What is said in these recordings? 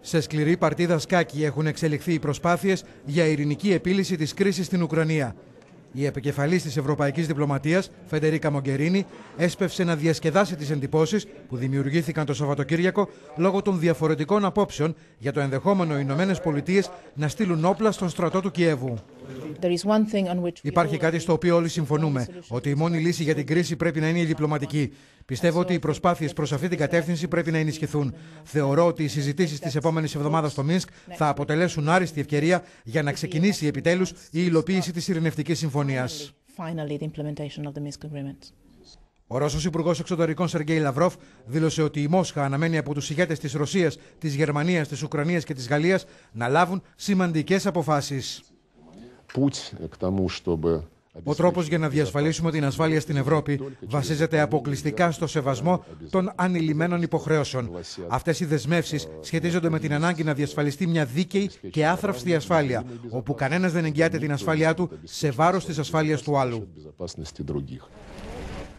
Σε σκληρή παρτίδα σκάκι έχουν εξελιχθεί οι προσπάθειες για ειρηνική επίλυση της κρίσης στην Ουκρανία. Η επικεφαλής της Ευρωπαϊκής Διπλωματίας Φεντερίκα Μογκερίνη, έσπευσε να διασκεδάσει τις εντυπώσεις που δημιουργήθηκαν το Σαββατοκύριακο λόγω των διαφορετικών απόψεων για το ενδεχόμενο οι Ηνωμένες να στείλουν όπλα στον στρατό του Κιέβου. Υπάρχει κάτι στο οποίο όλοι συμφωνούμε, ότι η μόνη λύση για την κρίση πρέπει να είναι η διπλωματική. Πιστεύω ότι οι προσπάθειες προς αυτή την κατεύθυνση πρέπει να ενισχυθούν. Θεωρώ ότι οι συζητήσεις της επόμενης εβδομάδας στο Μίνσκ θα αποτελέσουν άριστη ευκαιρία για να ξεκινήσει επιτέλους η υλοποίηση της ειρηνευτικής συμφωνίας. Ο Ρώσος Υπουργός Εξωτερικών Σεργέη Λαυρόφ δήλωσε ότι η Μόσχα αναμένει από τους ηγέτες της Ρωσίας, της Γερμανίας, της Ουκρανίας και της Γαλλίας να λάβουν σημαντικές αποφάσεις. Ο τρόπος για να διασφαλίσουμε την ασφάλεια στην Ευρώπη βασίζεται αποκλειστικά στο σεβασμό των ανηλυμένων υποχρεώσεων. Αυτές οι δεσμεύσεις σχετίζονται με την ανάγκη να διασφαλιστεί μια δίκαιη και άθραυστη ασφάλεια, όπου κανένας δεν εγγυάται την ασφάλειά του σε βάρος της ασφάλειας του άλλου.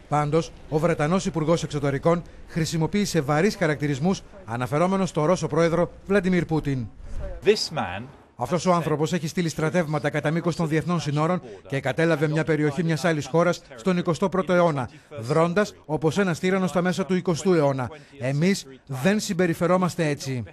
Πάντως, ο Βρετανός Υπουργός Εξωτερικών χρησιμοποίησε βαρύς χαρακτηρισμούς αναφερόμενος στο Ρώσο πρόεδρο Βλαντιμίρ Πούτιν. Αυτός ο άνθρωπος έχει στείλει στρατεύματα κατά μήκος των διεθνών συνόρων και κατέλαβε μια περιοχή μιας άλλης χώρας στον 21ο αιώνα, δρώντας όπως ένας τύρανο στα μέσα του 20ου αιώνα. Εμείς δεν συμπεριφερόμαστε έτσι.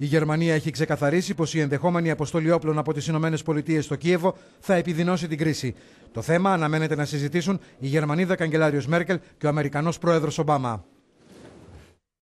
Η Γερμανία έχει ξεκαθαρίσει πως η ενδεχόμενη αποστολή όπλων από τις ΗΠΑ στο Κίεβο θα επιδεινώσει την κρίση. Το θέμα αναμένεται να συζητήσουν η Γερμανίδα καγκελάριο Μέρκελ και ο Αμερικανός πρόεδρος Ομπάμα.